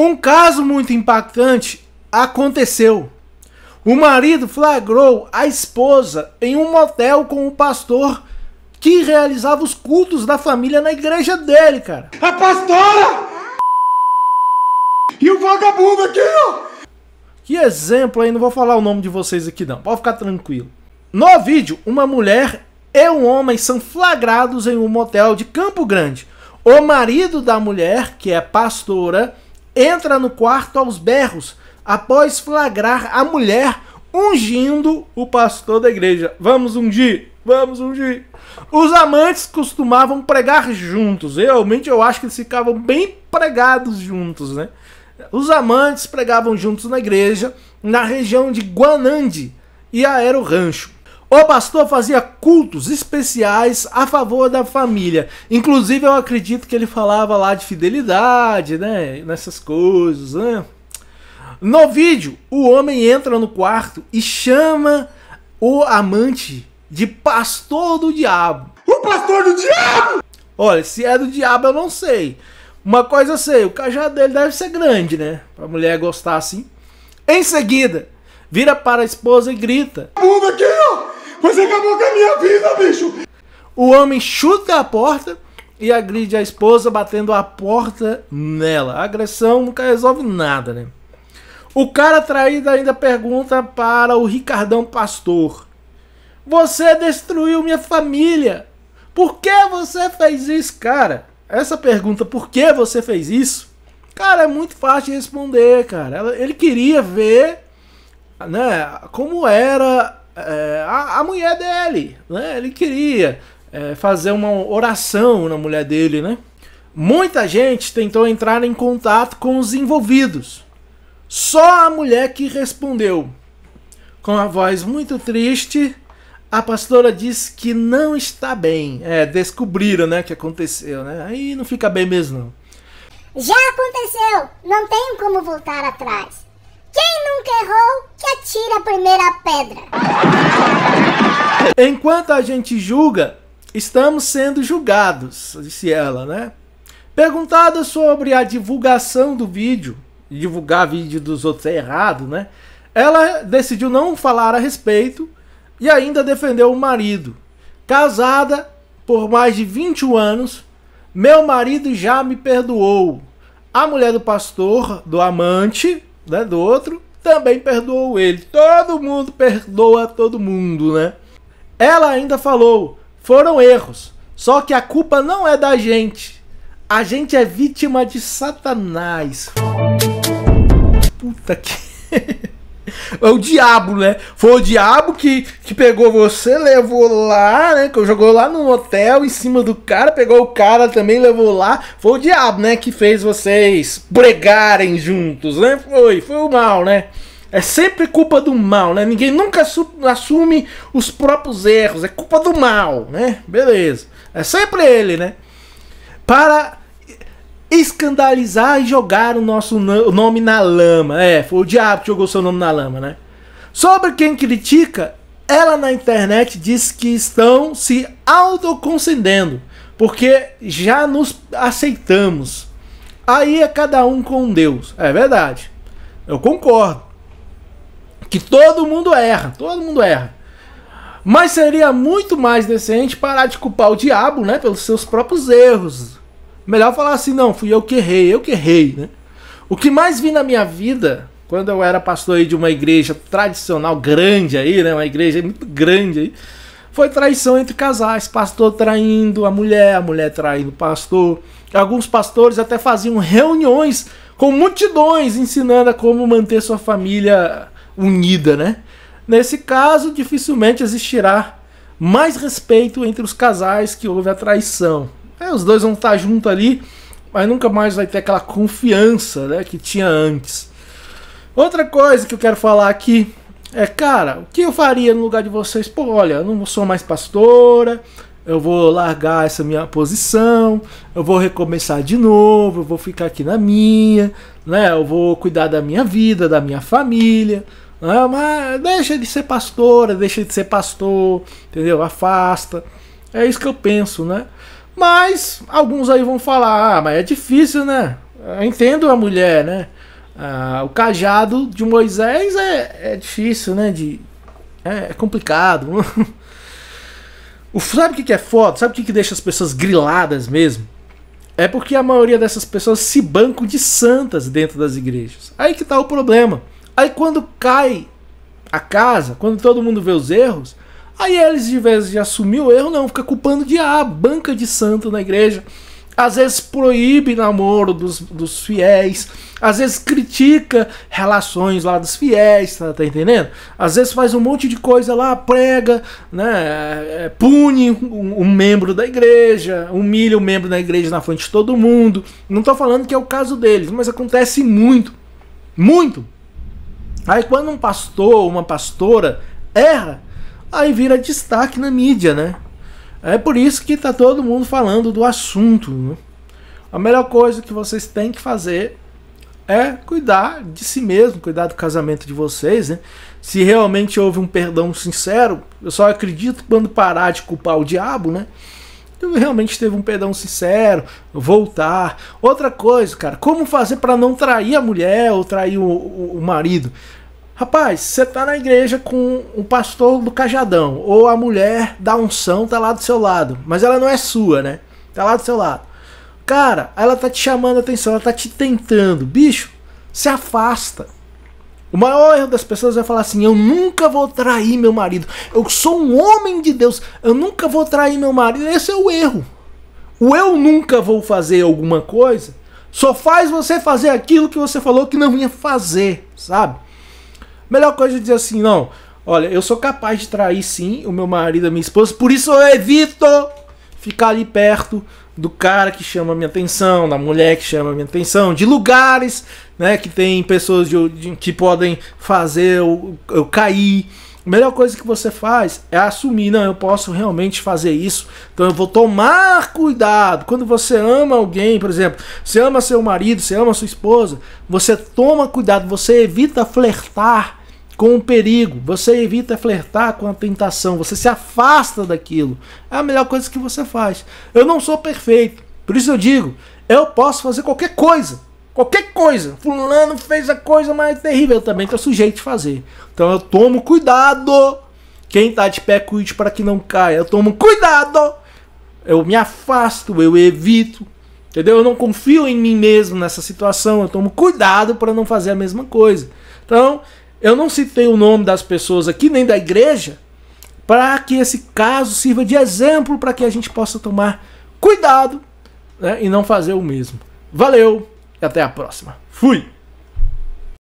Um caso muito impactante aconteceu. O marido flagrou a esposa em um motel com o pastor que realizava os cultos da família na igreja dele, cara. A pastora! E o vagabundo aqui, ó! Que exemplo aí, não vou falar o nome de vocês aqui não, pode ficar tranquilo. No vídeo, uma mulher e um homem são flagrados em um motel de Campo Grande. O marido da mulher, que é pastora, entra no quarto aos berros após flagrar a mulher ungindo o pastor da igreja. Vamos ungir, vamos ungir. Os amantes costumavam pregar juntos. Realmente eu acho que eles ficavam bem pregados juntos, né? Os amantes pregavam juntos na igreja, na região de Guanandi, e era o rancho. O pastor fazia cultos especiais a favor da família. Inclusive, eu acredito que ele falava lá de fidelidade, né? Nessas coisas, né? No vídeo, o homem entra no quarto e chama o amante de pastor do diabo. O pastor do diabo! Olha, se é do diabo, eu não sei. Uma coisa eu sei, o cajado dele deve ser grande, né? Pra mulher gostar assim. Em seguida, vira para a esposa e grita: Bunda aqui, ó! Você acabou com a minha vida, bicho! O homem chuta a porta e agride a esposa batendo a porta nela. A agressão nunca resolve nada, né? O cara traído ainda pergunta para o Ricardão Pastor: Você destruiu minha família! Por que você fez isso, cara? Essa pergunta, por que você fez isso? Cara, é muito fácil de responder, cara. Ele queria ver né, como era é, a, a, mulher dele, né? Ele queria é, fazer uma oração na mulher dele, né? Muita gente tentou entrar em contato com os envolvidos. Só a mulher que respondeu. Com a voz muito triste, a pastora disse que não está bem. É, descobriram, né, que aconteceu, né? Aí não fica bem mesmo Já aconteceu, não tem como voltar atrás. Quem nunca errou que atira a primeira pedra. Enquanto a gente julga, estamos sendo julgados, disse ela, né? Perguntada sobre a divulgação do vídeo, divulgar vídeo dos outros é errado, né? Ela decidiu não falar a respeito e ainda defendeu o marido. Casada por mais de 21 anos, meu marido já me perdoou. A mulher do pastor, do amante, né, do outro, também perdoou ele. Todo mundo perdoa todo mundo, né? Ela ainda falou: foram erros, só que a culpa não é da gente. A gente é vítima de Satanás. Puta que. É o diabo, né? Foi o diabo que, que pegou você, levou lá, né? Que jogou lá no hotel em cima do cara, pegou o cara também, levou lá. Foi o diabo, né? Que fez vocês pregarem juntos, né? Foi, foi o mal, né? É sempre culpa do mal, né? Ninguém nunca assume os próprios erros. É culpa do mal, né? Beleza. É sempre ele, né? Para escandalizar e jogar o nosso nome na lama. É, foi o diabo que jogou seu nome na lama, né? Sobre quem critica, ela na internet diz que estão se autoconcedendo, porque já nos aceitamos. Aí é cada um com Deus. É verdade. Eu concordo. Que todo mundo erra, todo mundo erra. Mas seria muito mais decente parar de culpar o diabo, né, pelos seus próprios erros Melhor falar assim, não, fui eu que errei, eu que errei, né? O que mais vi na minha vida, quando eu era pastor aí de uma igreja tradicional grande aí, né? Uma igreja muito grande aí, foi traição entre casais, pastor traindo a mulher, a mulher traindo o pastor. Alguns pastores até faziam reuniões com multidões ensinando a como manter sua família unida, né? Nesse caso, dificilmente existirá mais respeito entre os casais que houve a traição. É, os dois vão estar tá juntos ali, mas nunca mais vai ter aquela confiança né, que tinha antes. Outra coisa que eu quero falar aqui é, cara, o que eu faria no lugar de vocês? Pô, olha, eu não sou mais pastora, eu vou largar essa minha posição, eu vou recomeçar de novo, eu vou ficar aqui na minha, né? Eu vou cuidar da minha vida, da minha família. Né? Mas deixa de ser pastora, deixa de ser pastor, entendeu? Afasta. É isso que eu penso, né? Mas alguns aí vão falar, ah, mas é difícil, né? Eu entendo a mulher, né? Ah, o cajado de Moisés é, é difícil, né? De, é, é complicado. o, sabe o que, que é foda? Sabe o que, que deixa as pessoas griladas mesmo? É porque a maioria dessas pessoas se bancam de santas dentro das igrejas. Aí que tá o problema. Aí quando cai a casa, quando todo mundo vê os erros, Aí eles, de vez de assumir o erro, não, fica culpando de a ah, banca de santo na igreja. Às vezes proíbe namoro dos, dos fiéis, às vezes critica relações lá dos fiéis, tá, tá entendendo? Às vezes faz um monte de coisa lá, prega, né, é, é, pune um, um membro da igreja, humilha o um membro da igreja na frente de todo mundo. Não tô falando que é o caso deles, mas acontece muito. Muito! Aí quando um pastor, uma pastora erra, aí vira destaque na mídia, né? É por isso que tá todo mundo falando do assunto. Né? A melhor coisa que vocês têm que fazer é cuidar de si mesmo, cuidar do casamento de vocês, né? Se realmente houve um perdão sincero, eu só acredito quando parar de culpar o diabo, né? realmente teve um perdão sincero, voltar. Outra coisa, cara, como fazer para não trair a mulher ou trair o, o, o marido? Rapaz, você tá na igreja com o pastor do Cajadão, ou a mulher da unção tá lá do seu lado, mas ela não é sua, né? Tá lá do seu lado. Cara, ela tá te chamando a atenção, ela tá te tentando. Bicho, se afasta. O maior erro das pessoas é falar assim: eu nunca vou trair meu marido. Eu sou um homem de Deus, eu nunca vou trair meu marido. Esse é o erro. O eu nunca vou fazer alguma coisa só faz você fazer aquilo que você falou que não ia fazer, sabe? Melhor coisa é dizer assim, não. Olha, eu sou capaz de trair sim o meu marido, a minha esposa, por isso eu evito ficar ali perto do cara que chama minha atenção, da mulher que chama minha atenção, de lugares, né, que tem pessoas de, de, que podem fazer eu, eu cair. A melhor coisa que você faz é assumir, não, eu posso realmente fazer isso, então eu vou tomar cuidado. Quando você ama alguém, por exemplo, você ama seu marido, você ama sua esposa, você toma cuidado, você evita flertar com o perigo, você evita flertar com a tentação, você se afasta daquilo. É a melhor coisa que você faz. Eu não sou perfeito, por isso eu digo, eu posso fazer qualquer coisa. Qualquer coisa. Fulano fez a coisa mais terrível. Eu também estou sujeito a fazer. Então eu tomo cuidado. Quem está de pé, cuide para que não caia. Eu tomo cuidado. Eu me afasto, eu evito. Entendeu? Eu não confio em mim mesmo nessa situação. Eu tomo cuidado para não fazer a mesma coisa. Então, eu não citei o nome das pessoas aqui, nem da igreja, para que esse caso sirva de exemplo para que a gente possa tomar cuidado né, e não fazer o mesmo. Valeu e até a próxima. Fui!